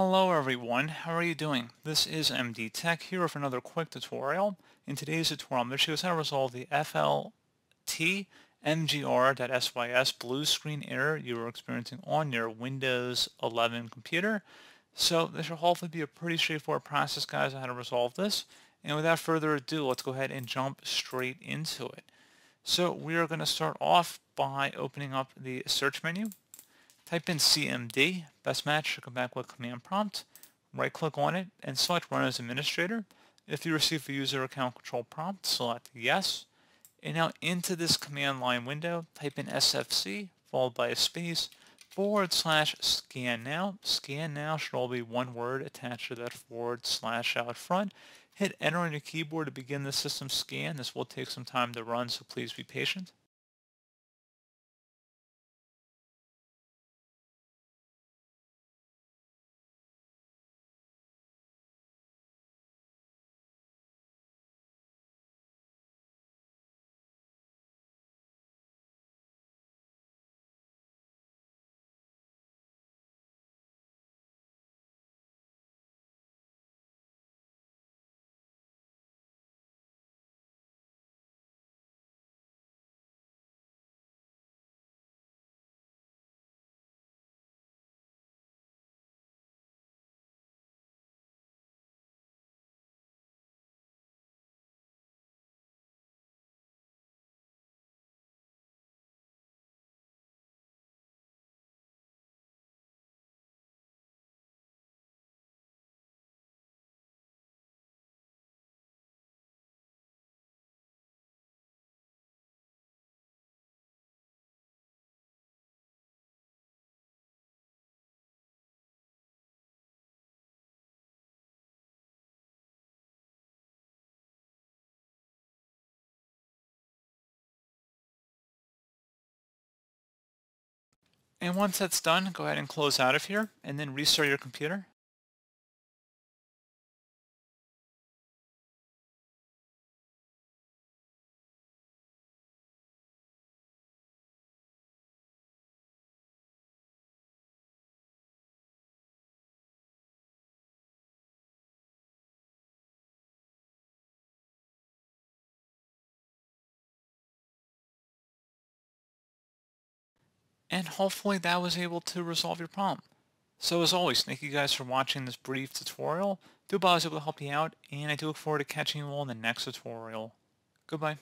Hello everyone, how are you doing? This is MD Tech here with another quick tutorial. In today's tutorial, I'm going to show you how to resolve the FLT MGR.SYS blue screen error you were experiencing on your Windows 11 computer. So this should hopefully be a pretty straightforward process, guys, on how to resolve this. And without further ado, let's go ahead and jump straight into it. So we are going to start off by opening up the search menu Type in CMD, best match, should come back with command prompt, right click on it, and select run as administrator. If you receive a user account control prompt, select yes. And now into this command line window, type in SFC, followed by a space, forward slash scan now. Scan now should all be one word attached to that forward slash out front. Hit enter on your keyboard to begin the system scan. This will take some time to run, so please be patient. And once that's done, go ahead and close out of here and then restart your computer. and hopefully that was able to resolve your problem. So as always, thank you guys for watching this brief tutorial. Do hope I was able to help you out, and I do look forward to catching you all in the next tutorial. Goodbye.